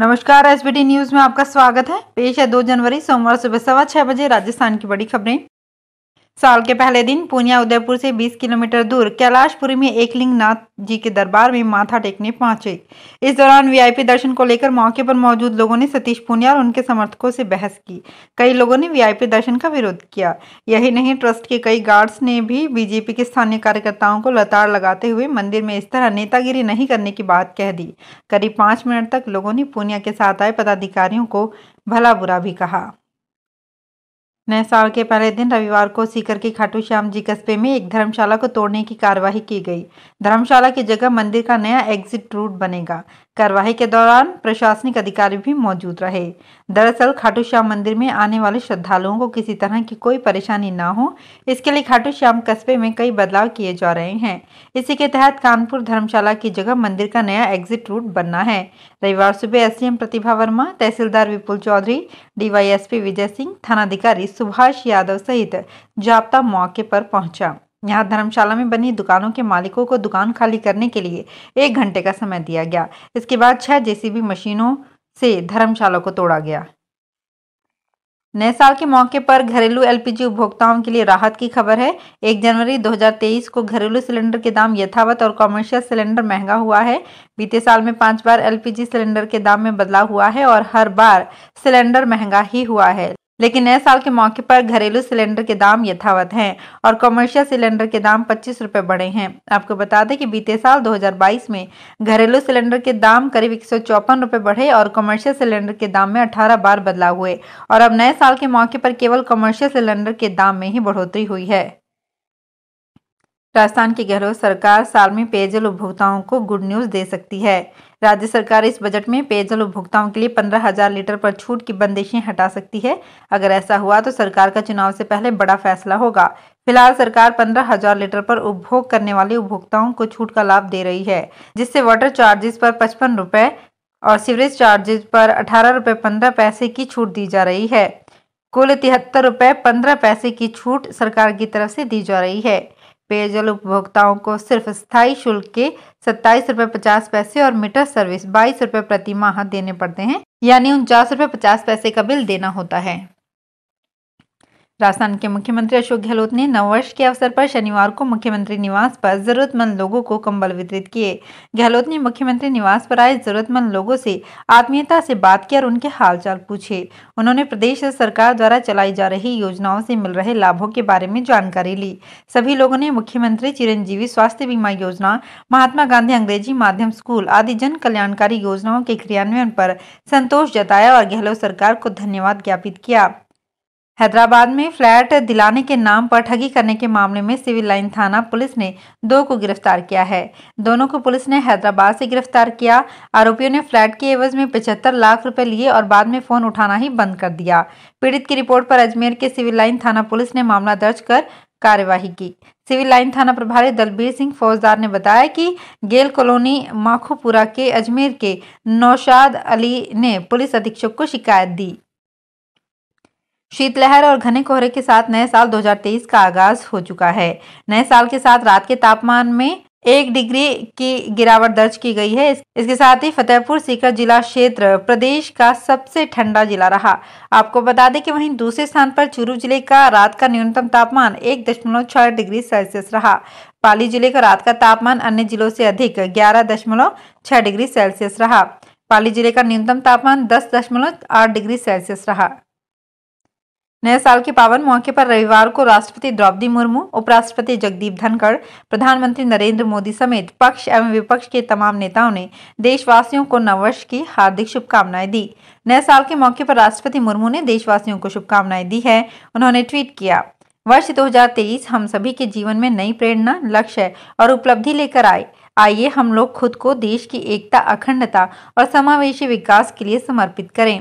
नमस्कार SBT news में आपका स्वागत है पेश है दो जनवरी सोमवार सुबह सवा छह बजे राजस्थान की बड़ी खबरें साल के पहले दिन पूनिया उदयपुर से 20 किलोमीटर दूर कैलाशपुरी में एकलिंग नाथ जी के दरबार में माथा टेकने पहुंचे इस दौरान वीआईपी दर्शन को लेकर मौके पर मौजूद लोगों ने सतीश पूनिया और उनके समर्थकों से बहस की कई लोगों ने वीआईपी दर्शन का विरोध किया यही नहीं ट्रस्ट के कई गार्ड्स ने भी बीजेपी के स्थानीय कार्यकर्ताओं को लताड़ लगाते हुए मंदिर में इस तरह नेतागिरी नहीं करने की बात कह दी करीब पांच मिनट तक लोगों ने पूनिया के साथ आए पदाधिकारियों को भला बुरा भी कहा नए साल के पहले दिन रविवार को सीकर के खाटू श्याम जी कस्बे में एक धर्मशाला को तोड़ने की कार्यवाही की गई धर्मशाला की जगह मंदिर का नया एग्जिट रूट बनेगा कार्रवाई के दौरान प्रशासनिक अधिकारी भी मौजूद रहे दरअसल खाटू श्याम मंदिर में आने वाले श्रद्धालुओं को किसी तरह की कोई परेशानी ना हो इसके लिए खाटू श्याम कस्बे में कई बदलाव किए जा रहे हैं इसी के तहत कानपुर धर्मशाला की जगह मंदिर का नया एग्जिट रूट बनना है रविवार सुबह एस प्रतिभा वर्मा तहसीलदार विपुल चौधरी डीवाईएसपी विजय सिंह थानाधिकारी सुभाष यादव सहित जाप्ता मौके पर पहुंचा यहाँ धर्मशाला में बनी दुकानों के मालिकों को दुकान खाली करने के लिए एक घंटे का समय दिया गया इसके बाद छह जेसीबी मशीनों से धर्मशाला को तोड़ा गया नए साल के मौके पर घरेलू एलपीजी उपभोक्ताओं के लिए राहत की खबर है एक जनवरी 2023 को घरेलू सिलेंडर के दाम यथावत और कॉमर्शियल सिलेंडर महंगा हुआ है बीते साल में पांच बार एलपीजी सिलेंडर के दाम में बदलाव हुआ है और हर बार सिलेंडर महंगा ही हुआ है लेकिन नए साल के मौके पर घरेलू सिलेंडर के दाम यथावत हैं और कमर्शियल सिलेंडर के दाम पच्चीस रुपए बढ़े हैं आपको बता दें कि बीते साल 2022 में घरेलू सिलेंडर के दाम करीब एक सौ बढ़े और कमर्शियल सिलेंडर के दाम में 18 बार बदलाव हुए और अब नए साल के मौके पर केवल कमर्शियल सिलेंडर के दाम में ही बढ़ोतरी हुई है राजस्थान की गहलोत सरकार साल में पेयजल उपभोक्ताओं को गुड न्यूज दे सकती है राज्य सरकार इस बजट में पेयजल उपभोक्ताओं के लिए पंद्रह हजार लीटर पर छूट की बंदिशें हटा सकती है अगर ऐसा हुआ तो सरकार का चुनाव से पहले बड़ा फैसला होगा फिलहाल सरकार पंद्रह हजार लीटर पर उपभोग करने वाले उपभोक्ताओं को छूट का लाभ दे रही है जिससे वाटर चार्जेस पर पचपन रुपए और सीवरेज चार्जेस पर अठारह रुपए पंद्रह पैसे की छूट दी जा रही है कुल तिहत्तर रुपए पंद्रह पैसे की छूट सरकार की तरफ से दी जा रही है पेयजल उपभोक्ताओं को सिर्फ स्थायी शुल्क के सत्ताईस रूपए पचास पैसे और मीटर सर्विस बाईस रूपए प्रति माह देने पड़ते हैं यानी उनचास रूपए पचास पैसे का बिल देना होता है राजस्थान के मुख्यमंत्री अशोक गहलोत ने नववर्ष के अवसर पर शनिवार को मुख्यमंत्री निवास पर जरूरतमंद लोगों को कंबल वितरित किए गहलोत ने मुख्यमंत्री निवास पर आए जरूरतमंद लोगों से आत्मीयता से बात की और उनके हालचाल पूछे उन्होंने प्रदेश सरकार द्वारा चलाई जा रही योजनाओं से मिल रहे लाभों के बारे में जानकारी ली सभी लोगों ने मुख्यमंत्री चिरंजीवी स्वास्थ्य बीमा योजना महात्मा गांधी अंग्रेजी माध्यम स्कूल आदि जन कल्याणकारी योजनाओं के क्रियान्वयन पर संतोष जताया और गहलोत सरकार को धन्यवाद ज्ञापित किया हैदराबाद में फ्लैट दिलाने के नाम पर ठगी करने के मामले में सिविल लाइन थाना पुलिस ने दो को गिरफ्तार किया है दोनों को पुलिस ने हैदराबाद से गिरफ्तार किया आरोपियों ने फ्लैट के एवज में पचहत्तर लाख रुपए लिए और बाद में फोन उठाना ही बंद कर दिया पीड़ित की रिपोर्ट पर अजमेर के सिविल लाइन थाना पुलिस ने मामला दर्ज कर कार्यवाही की सिविल लाइन थाना प्रभारी दलबीर सिंह फौजदार ने बताया कि गेल कॉलोनी माखोपुरा के अजमेर के नौशाद अली ने पुलिस अधीक्षक को शिकायत दी शीतलहर और घने कोहरे के साथ नए साल 2023 का आगाज हो चुका है नए साल के साथ रात के तापमान में एक डिग्री की गिरावट दर्ज की गई है इसके साथ ही फतेहपुर सीकर जिला क्षेत्र प्रदेश का सबसे ठंडा जिला रहा आपको बता दें कि वहीं दूसरे स्थान पर चूरू जिले का रात का न्यूनतम तापमान एक दशमलव छह डिग्री सेल्सियस रहा पाली जिले का रात का तापमान अन्य जिलों से अधिक ग्यारह दशमलव छह डिग्री सेल्सियस रहा पाली जिले का न्यूनतम तापमान दस दशमलव आठ डिग्री सेल्सियस रहा नए साल के पावन मौके पर रविवार को राष्ट्रपति द्रौपदी मुर्मू उपराष्ट्रपति जगदीप धनखड़ प्रधानमंत्री नरेंद्र मोदी समेत पक्ष एवं विपक्ष के तमाम नेताओं ने देशवासियों को नववर्ष की हार्दिक शुभकामनाएं दी नए साल के मौके पर राष्ट्रपति मुर्मू ने देशवासियों को शुभकामनाएं दी है उन्होंने ट्वीट किया वर्ष दो हम सभी के जीवन में नई प्रेरणा लक्ष्य और उपलब्धि लेकर आए आइए हम लोग खुद को देश की एकता अखंडता और समावेशी विकास के लिए समर्पित करें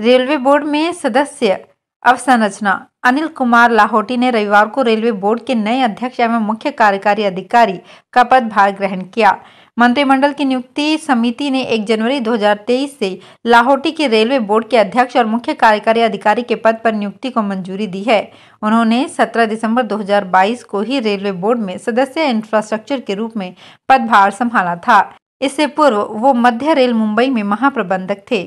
रेलवे बोर्ड में सदस्य अवसंरचना अनिल कुमार लाहौटी ने रविवार को रेलवे बोर्ड के नए अध्यक्ष एवं मुख्य कार्यकारी अधिकारी का पदभार ग्रहण किया मंत्रिमंडल की नियुक्ति समिति ने 1 जनवरी 2023 से लाहौटी के रेलवे बोर्ड के अध्यक्ष और मुख्य कार्यकारी अधिकारी के पद पर नियुक्ति को मंजूरी दी है उन्होंने 17 दिसंबर 2022 को ही रेलवे बोर्ड में सदस्य इंफ्रास्ट्रक्चर के रूप में पदभार संभाला था इससे पूर्व वो मध्य रेल मुंबई में महाप्रबंधक थे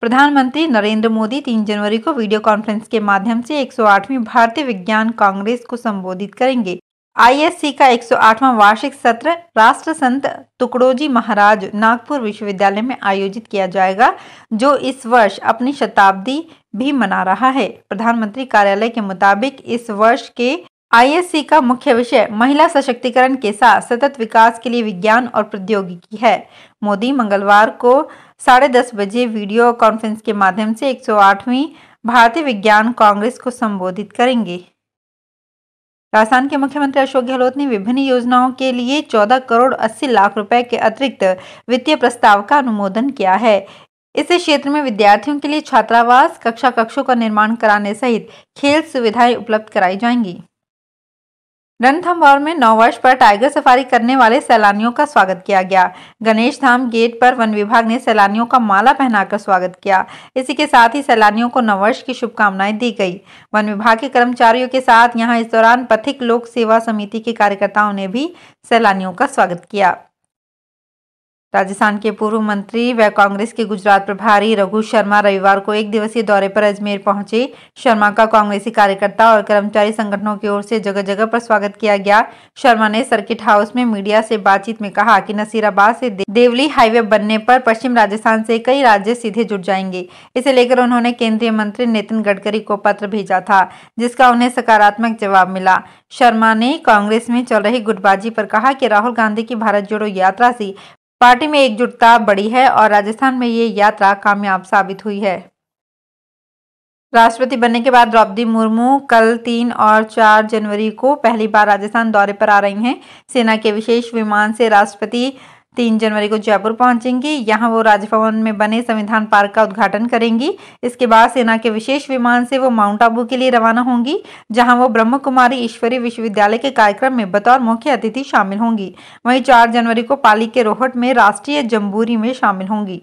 प्रधानमंत्री नरेंद्र मोदी 3 जनवरी को वीडियो कॉन्फ्रेंस के माध्यम से 108वीं भारतीय विज्ञान कांग्रेस को संबोधित करेंगे आईएससी का 108वां वार्षिक सत्र राष्ट्र संत तुकड़ोजी महाराज नागपुर विश्वविद्यालय में आयोजित किया जाएगा जो इस वर्ष अपनी शताब्दी भी मना रहा है प्रधानमंत्री कार्यालय के मुताबिक इस वर्ष के आईएससी का मुख्य विषय महिला सशक्तिकरण के साथ सतत विकास के लिए विज्ञान और प्रौद्योगिकी है मोदी मंगलवार को साढ़े दस बजे वीडियो कॉन्फ्रेंस के माध्यम से 108वीं भारतीय विज्ञान कांग्रेस को संबोधित करेंगे राजस्थान के मुख्यमंत्री अशोक गहलोत ने विभिन्न योजनाओं के लिए 14 करोड़ 80 लाख रुपए के अतिरिक्त वित्तीय प्रस्ताव का अनुमोदन किया है इस क्षेत्र में विद्यार्थियों के लिए छात्रावास कक्षा कक्षों का निर्माण कराने सहित खेल सुविधाएं उपलब्ध कराई जाएंगी रणथम्भौर में नौ वर्ष पर टाइगर सफारी करने वाले सैलानियों का स्वागत किया गया गणेश धाम गेट पर वन विभाग ने सैलानियों का माला पहनाकर स्वागत किया इसी के साथ ही सैलानियों को नववर्ष की शुभकामनाएं दी गई वन विभाग के कर्मचारियों के साथ यहां इस दौरान पथिक लोक सेवा समिति के कार्यकर्ताओं ने भी सैलानियों का स्वागत किया राजस्थान के पूर्व मंत्री व कांग्रेस के गुजरात प्रभारी रघु शर्मा रविवार को एक दिवसीय दौरे पर अजमेर पहुंचे शर्मा का कांग्रेसी कार्यकर्ता और कर्मचारी संगठनों की ओर से जगह जगह पर स्वागत किया गया शर्मा ने सर्किट हाउस में मीडिया से बातचीत में कहा कि नसीराबाद से देवली हाईवे बनने पर पश्चिम राजस्थान से कई राज्य सीधे जुड़ जाएंगे इसे लेकर उन्होंने केंद्रीय मंत्री नितिन गडकरी को पत्र भेजा था जिसका उन्हें सकारात्मक जवाब मिला शर्मा ने कांग्रेस में चल रही गुटबाजी पर कहा कि राहुल गांधी की भारत जोड़ो यात्रा से पार्टी में एकजुटता बढ़ी है और राजस्थान में ये यात्रा कामयाब साबित हुई है राष्ट्रपति बनने के बाद द्रौपदी मुर्मू कल तीन और चार जनवरी को पहली बार राजस्थान दौरे पर आ रही हैं सेना के विशेष विमान से राष्ट्रपति तीन जनवरी को जयपुर पहुंचेंगी यहां वो राजभवन में बने संविधान पार्क का उद्घाटन करेंगी इसके बाद सेना के विशेष विमान से वो माउंट आबू के लिए रवाना होंगी जहां वो ब्रह्म कुमारी ईश्वरी विश्वविद्यालय के कार्यक्रम में बतौर मुख्य अतिथि शामिल होंगी वहीं चार जनवरी को पाली के रोहट में राष्ट्रीय जम्बूरी में शामिल होंगी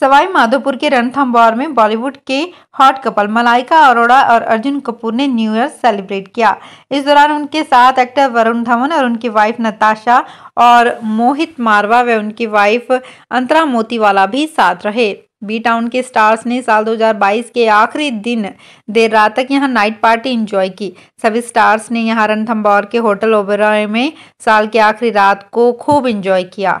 सवाई माधोपुर के रणथम्बौर में बॉलीवुड के हॉट कपल मलाइका अरोड़ा और अर्जुन कपूर ने न्यू ईयर सेलिब्रेट किया इस दौरान उनके साथ एक्टर वरुण धवन और उनकी वाइफ नताशा और मोहित मारवा व उनकी वाइफ अंतरा मोतीवाला भी साथ रहे बी टाउन के स्टार्स ने साल 2022 के आखिरी दिन देर रात तक यहां नाइट पार्टी एंजॉय की सभी स्टार्स ने यहां रणथम्बौर के होटल ओबेरा में साल के आखिरी रात को खूब एंजॉय किया